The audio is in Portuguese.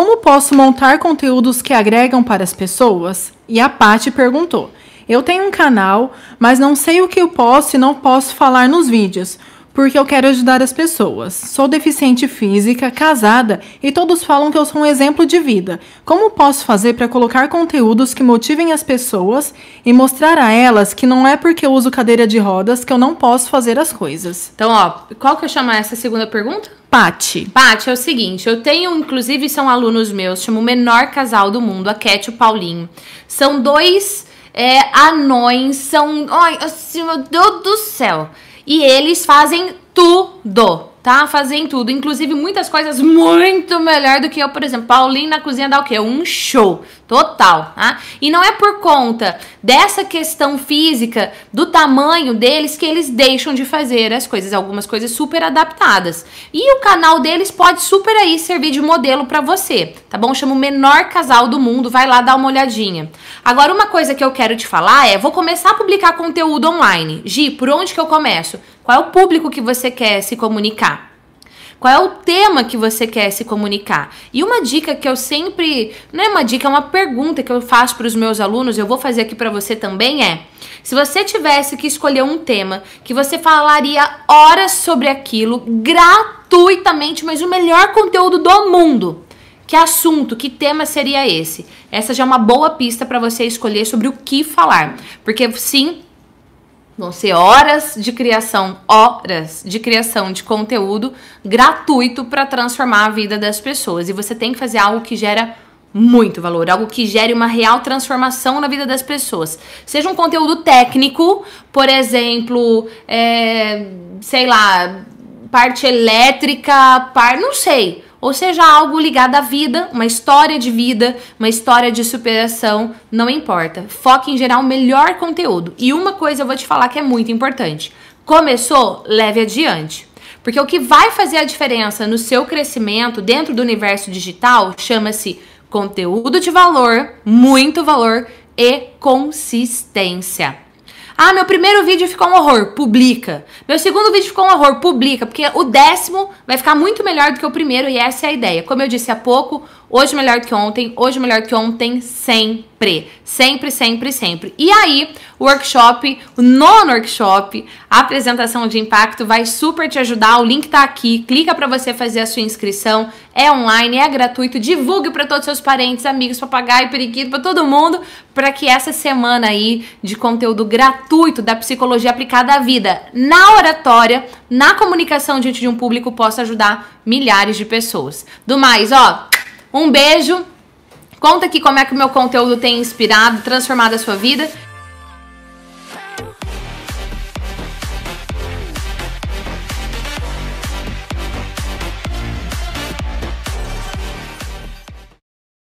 Como posso montar conteúdos que agregam para as pessoas? E a Paty perguntou: Eu tenho um canal, mas não sei o que eu posso e não posso falar nos vídeos, porque eu quero ajudar as pessoas. Sou deficiente física, casada e todos falam que eu sou um exemplo de vida. Como posso fazer para colocar conteúdos que motivem as pessoas e mostrar a elas que não é porque eu uso cadeira de rodas que eu não posso fazer as coisas? Então, ó, qual que eu chamo essa segunda pergunta? Pati. Pati, é o seguinte, eu tenho, inclusive, são alunos meus, chamo o menor casal do mundo, a Cat e o Paulinho. São dois é, anões, são. Ai, assim, meu Deus do céu! E eles fazem tudo, tá? Fazer em tudo. Inclusive, muitas coisas muito melhor do que eu, por exemplo. Paulinho na cozinha dá o quê? Um show total, tá? E não é por conta dessa questão física, do tamanho deles, que eles deixam de fazer as coisas. Algumas coisas super adaptadas. E o canal deles pode super aí servir de modelo para você, tá bom? Chama o menor casal do mundo, vai lá dar uma olhadinha. Agora, uma coisa que eu quero te falar é, vou começar a publicar conteúdo online. Gi, por onde que eu começo? Qual é o público que você quer se comunicar? Qual é o tema que você quer se comunicar? E uma dica que eu sempre, não é uma dica, é uma pergunta que eu faço para os meus alunos, eu vou fazer aqui para você também é: se você tivesse que escolher um tema que você falaria horas sobre aquilo gratuitamente, mas o melhor conteúdo do mundo, que assunto, que tema seria esse? Essa já é uma boa pista para você escolher sobre o que falar, porque sim, Vão ser horas de criação, horas de criação de conteúdo gratuito para transformar a vida das pessoas. E você tem que fazer algo que gera muito valor, algo que gere uma real transformação na vida das pessoas. Seja um conteúdo técnico, por exemplo, é, sei lá, parte elétrica, par, não sei ou seja algo ligado à vida, uma história de vida, uma história de superação, não importa. Foque em gerar o melhor conteúdo. E uma coisa eu vou te falar que é muito importante: começou, leve adiante. Porque o que vai fazer a diferença no seu crescimento dentro do universo digital chama-se conteúdo de valor, muito valor e consistência. Ah, meu primeiro vídeo ficou um horror, publica. Meu segundo vídeo ficou um horror, publica, porque o décimo vai ficar muito melhor do que o primeiro e essa é a ideia. Como eu disse há pouco, Hoje melhor que ontem, hoje melhor que ontem, sempre. Sempre, sempre, sempre. E aí, o workshop, o nono workshop, a apresentação de impacto vai super te ajudar. O link tá aqui. Clica para você fazer a sua inscrição. É online, é gratuito. Divulgue para todos seus parentes, amigos, papagaio, periquito, para todo mundo, para que essa semana aí de conteúdo gratuito da psicologia aplicada à vida, na oratória, na comunicação diante de um público, possa ajudar milhares de pessoas. Do mais, ó, um beijo. Conta aqui como é que o meu conteúdo tem inspirado, transformado a sua vida.